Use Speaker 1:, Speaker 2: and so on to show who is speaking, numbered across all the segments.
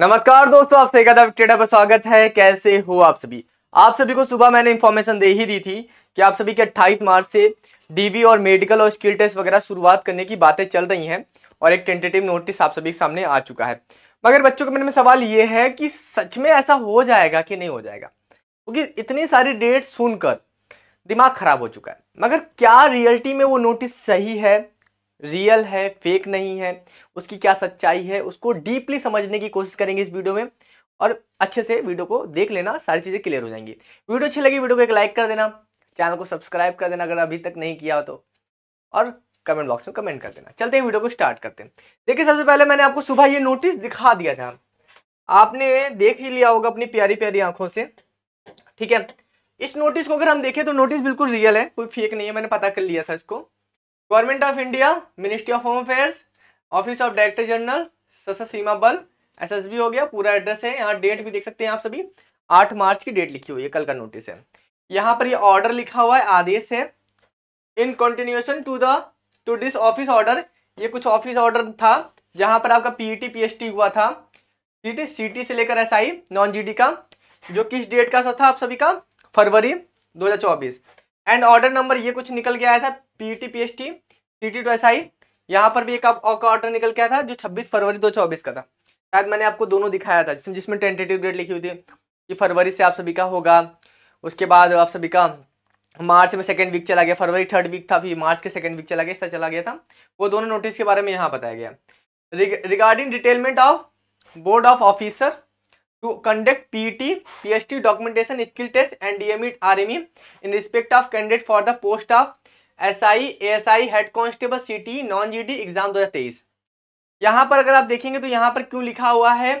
Speaker 1: नमस्कार दोस्तों आप सभी का ट्रेडर पर स्वागत है कैसे हो आप सभी आप सभी को सुबह मैंने इन्फॉर्मेशन दे ही दी थी कि आप सभी के 28 मार्च से डीवी और मेडिकल और स्किल टेस्ट वगैरह शुरुआत करने की बातें चल रही हैं और एक टेंटेटिव नोटिस आप सभी के सामने आ चुका है मगर बच्चों के मन में सवाल ये है कि सच में ऐसा हो जाएगा कि नहीं हो जाएगा क्योंकि तो इतनी सारी डेट सुनकर दिमाग खराब हो चुका है मगर क्या रियलिटी में वो नोटिस सही है रियल है फेक नहीं है उसकी क्या सच्चाई है उसको डीपली समझने की कोशिश करेंगे इस वीडियो में और अच्छे से वीडियो को देख लेना सारी चीज़ें क्लियर हो जाएंगी वीडियो अच्छी लगी वीडियो को एक लाइक कर देना चैनल को सब्सक्राइब कर देना अगर अभी तक नहीं किया हो तो और कमेंट बॉक्स में कमेंट कर देना चलते हैं वीडियो को स्टार्ट करते हैं देखिए सबसे पहले मैंने आपको सुबह ये नोटिस दिखा दिया था आपने देख ही लिया होगा अपनी प्यारी प्यारी आंखों से ठीक है इस नोटिस को अगर हम देखें तो नोटिस बिल्कुल रियल है कोई फेक नहीं है मैंने पता कर लिया था इसको government of India ministry of home affairs office of director general Sashastra Seema बल एसएसबी हो गया पूरा एड्रेस है यहाँ डेट भी देख सकते हैं आप सभी आठ मार्च की डेट लिखी हुई है कल का नोटिस है यहाँ पर ये यह ऑर्डर लिखा हुआ है आदेश है in continuation to the to this office order ये कुछ ऑफिस ऑर्डर था यहाँ पर आपका पीईटी टी e हुआ था ठीक है e से लेकर आई नॉन जीडी का जो किस डेट का था आप सभी का फरवरी चौबीस एंड ऑर्डर नंबर ये कुछ निकल गया था P T P S T T T to S I यहाँ पर भी एक ऑर्डर निकल गया था जो 26 फरवरी 2024 का था शायद मैंने आपको दोनों दिखाया था जिसमें जिसमें टेंटेटिव डेट लिखी हुई थी कि फरवरी से आप सभी का होगा उसके बाद आप सभी का मार्च में सेकेंड वीक चला गया फरवरी थर्ड वीक था फिर मार्च के सेकेंड वीक चला गया ऐसा चला गया था वो दोनों नोटिस के बारे में यहाँ बताया गया regarding detailment of board of officer to conduct PET, PhD documentation skill test and DME RME in respect of candidate for the post of S I head constable city non GD exam 2023 यहाँ पर अगर आप देखेंगे तो यहाँ पर क्यों लिखा हुआ है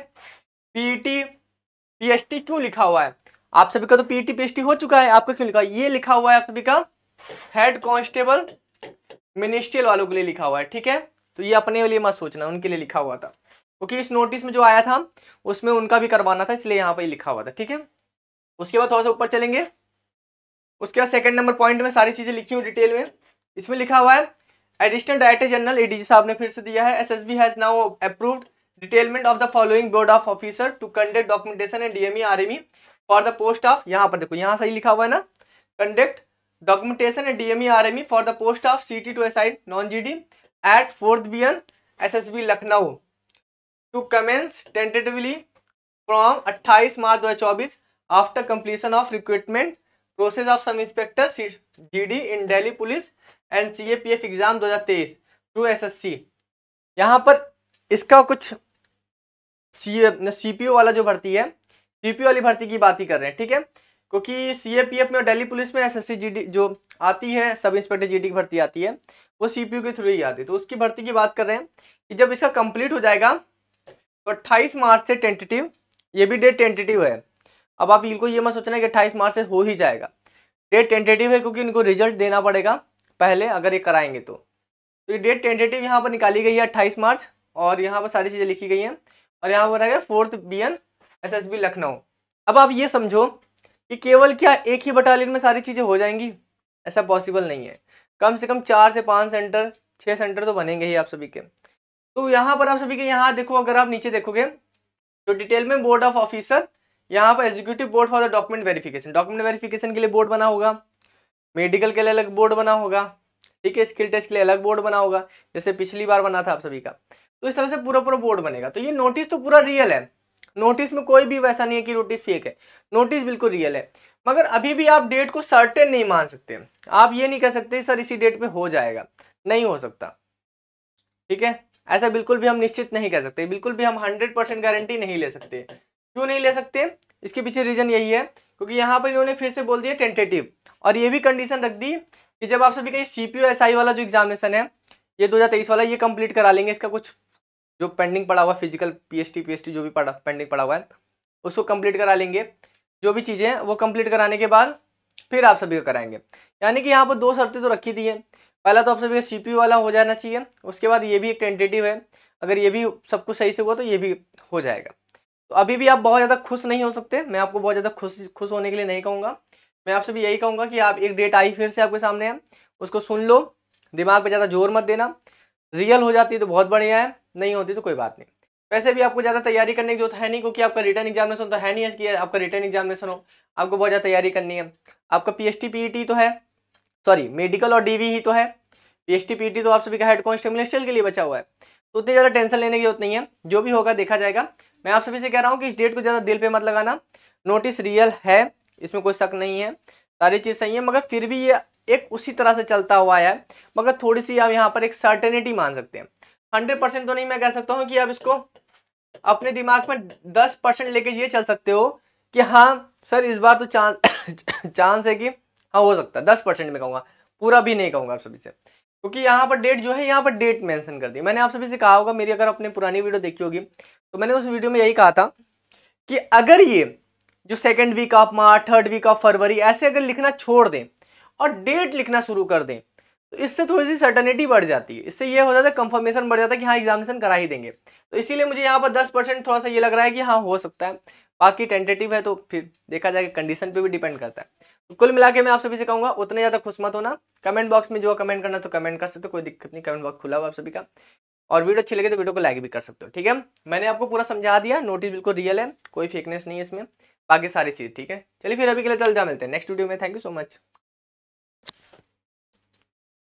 Speaker 1: पीईटी पीएचटी क्यों लिखा हुआ है आप सभी का तो पीईटी पीएचटी हो चुका है आपका क्यों लिखा ये लिखा हुआ है आप सभी का हेड कांस्टेबल मिनिस्ट्रियल वालों के लिए लिखा हुआ है ठीक है तो ये अपने लिए मत सोचना उनके लिए लिखा हुआ था क्योंकि इस नोटिस में जो आया था उसमें उनका भी करवाना था इसलिए यहाँ पर लिखा हुआ था ठीक है उसके बाद थोड़ा सा ऊपर चलेंगे उसके बाद सेकंड नंबर पॉइंट में सारी चीज़ें लिखी हुई डिटेल में इसमें लिखा हुआ है एडिशनल डायरेक्टर जनरल एडीजी साहब ने फिर से दिया है SSB has now approved detailment of the following board of officer to conduct documentation and DME RME for the post of यहाँ पर देखो यहाँ सही लिखा हुआ है ना conduct documentation and DME RME for the post of C T to S I non G D at fourth B N S S B Lucknow to commence tentatively from 28 March 2024 after completion of recruitment process of sub inspector GD in Delhi police and CAPF exam 2023 through SSC यहाँ पर इसका कुछ सी CPO वाला जो भर्ती है CPO वाली भर्ती की बात ही कर रहे हैं ठीक है क्योंकि सीएपीएफ में और दिल्ली पुलिस में एसएससी जीडी जो आती है सब इंस्पेक्टर जीडी की भर्ती आती है वो सीपीओ के थ्रू ही आती है तो उसकी भर्ती की बात कर रहे हैं कि जब इसका कंप्लीट हो जाएगा तो अट्ठाईस मार्च से टेंटेटिव ये भी डेट टेंटेटिव है अब आप इनको ये मत सोचना कि अट्ठाईस मार्च से हो ही जाएगा डेट टेंटेटिव है क्योंकि इनको रिजल्ट देना पड़ेगा पहले अगर ये कराएंगे तो तो ये डेट टेंटेटिव यहाँ पर निकाली गई है अट्ठाईस मार्च और यहाँ पर सारी चीज़ें लिखी गई हैं और यहाँ पर है fourth B N S S B Lucknow अब आप ये समझो कि केवल क्या एक ही बटालियन में सारी चीज़ें हो जाएंगी ऐसा पॉसिबल नहीं है कम से कम चार से पाँच सेंटर छः सेंटर तो बनेंगे ही आप सभी के तो यहाँ पर आप सभी के यहाँ देखो अगर आप नीचे देखोगे तो डिटेल में बोर्ड ऑफ ऑफिसर यहाँ पर executive board for the document verification document verification के लिए बोर्ड बना होगा मेडिकल के लिए अलग बोर्ड बना होगा ठीक है स्किल टेस्ट के लिए अलग बोर्ड बना होगा जैसे पिछली बार बना था आप सभी का तो इस तरह से पूरा पूरा बोर्ड बनेगा तो ये नोटिस तो पूरा रियल है नोटिस में कोई भी वैसा नहीं है कि नोटिस फेक है नोटिस बिल्कुल रियल है मगर अभी भी आप डेट को सर्टेन नहीं मान सकते आप ये नहीं कह सकते सर इसी डेट पर हो जाएगा नहीं हो सकता ठीक है ऐसा बिल्कुल भी हम निश्चित नहीं कर सकते बिल्कुल भी हम हंड्रेड परसेंट गारंटी नहीं ले सकते क्यों नहीं ले सकते इसके पीछे रीज़न यही है क्योंकि यहाँ पर इन्होंने फिर से बोल दिया टेंटेटिव और ये भी कंडीशन रख दी कि जब आप सभी का ये सी पी वाला जो एग्जामिनेशन है ये दो वाला ये कंप्लीट करा लेंगे इसका कुछ जो पेंडिंग पड़ा हुआ फिजिकल पी पीएसटी जो भी पड़ा पेंडिंग पड़ा हुआ है उसको कंप्लीट करा लेंगे जो भी चीज़ें वो कंप्लीट कराने के बाद फिर आप सभी को कराएंगे यानी कि यहाँ पर दो शर्तें तो रखी थी हैं पहला तो आपसे का सी वाला हो जाना चाहिए उसके बाद ये भी एक टेंटेटिव है अगर ये भी सब कुछ सही से हुआ तो ये भी हो जाएगा तो अभी भी आप बहुत ज़्यादा खुश नहीं हो सकते मैं आपको बहुत ज़्यादा खुश खुश होने के लिए नहीं कहूँगा मैं आपसे भी यही कहूँगा कि आप एक डेट आई फिर से आपके सामने है उसको सुन लो दिमाग पर ज़्यादा जोर मत देना रियल हो जाती है तो बहुत बढ़िया है नहीं होती तो कोई बात नहीं वैसे भी आपको ज़्यादा तैयारी करने की जरूरत है नहीं क्योंकि आपका रिटर्न एग्जामिनेशन तो है नहीं है कि आपका रिटर्न एग्जामिनेशन हो आपको बहुत ज़्यादा तैयारी करनी है आपका पी एस e तो है सॉरी मेडिकल और डीवी ही तो है पीएसटी पीटी तो आप सभी का हेड कॉन्स्टेबल के लिए बचा हुआ है तो उतनी ज़्यादा टेंशन लेने की जरूरत नहीं है जो भी होगा देखा जाएगा मैं आप सभी से कह रहा हूँ कि इस डेट को ज़्यादा दिल पर मत लगाना नोटिस रियल है इसमें कोई शक नहीं है सारी चीज़ सही है मगर फिर भी ये एक उसी तरह से चलता हुआ है मगर थोड़ी सी आप यहाँ पर एक सर्टेनिटी मान सकते हैं हंड्रेड परसेंट तो नहीं मैं कह सकता हूँ कि आप इसको अपने दिमाग में दस परसेंट लेके ये चल सकते हो कि हाँ सर इस बार तो चांस चांस है कि हाँ हो सकता है दस परसेंट में कहूँगा पूरा भी नहीं कहूँगा आप सभी से क्योंकि यहाँ पर डेट जो है यहाँ पर डेट मेंशन कर दी मैंने आप सभी से कहा होगा मेरी अगर आपने पुरानी वीडियो देखी होगी तो मैंने उस वीडियो में यही कहा था कि अगर ये जो second week of March third week of फरवरी ऐसे अगर लिखना छोड़ दें और डेट लिखना शुरू कर दें तो इससे थोड़ी सी सर्टनिटी बढ़ जाती है इससे ये हो जाता है कंफर्मेशन बढ़ जाता है कि हाँ एग्जामिनेशन करा ही देंगे तो इसीलिए मुझे यहाँ पर दस परसेंट थोड़ा सा ये लग रहा है कि हाँ हो सकता है बाकी टेंटेटिव है तो फिर देखा जाएगा कंडीशन पे भी डिपेंड करता है कुल मिला के मैं आप सभी से कहूंगा उतने ज्यादा खुश मत होना कमेंट बॉक्स में जो कमेंट करना तो कमेंट कर सकते हो कोई दिक्कत नहीं कमेंट बॉक्स खुला हुआ आप सभी का और वीडियो अच्छी लगे तो वीडियो को लाइक भी कर सकते हो ठीक है मैंने आपको पूरा समझा दिया नोटिस बिल्कुल रियल है कोई फेकनेस नहीं है इसमें बाकी सारी चीज़ ठीक है चलिए फिर अभी के लिए चल जा मिलते हैं नेक्स्ट वीडियो में थैंक यू सो मच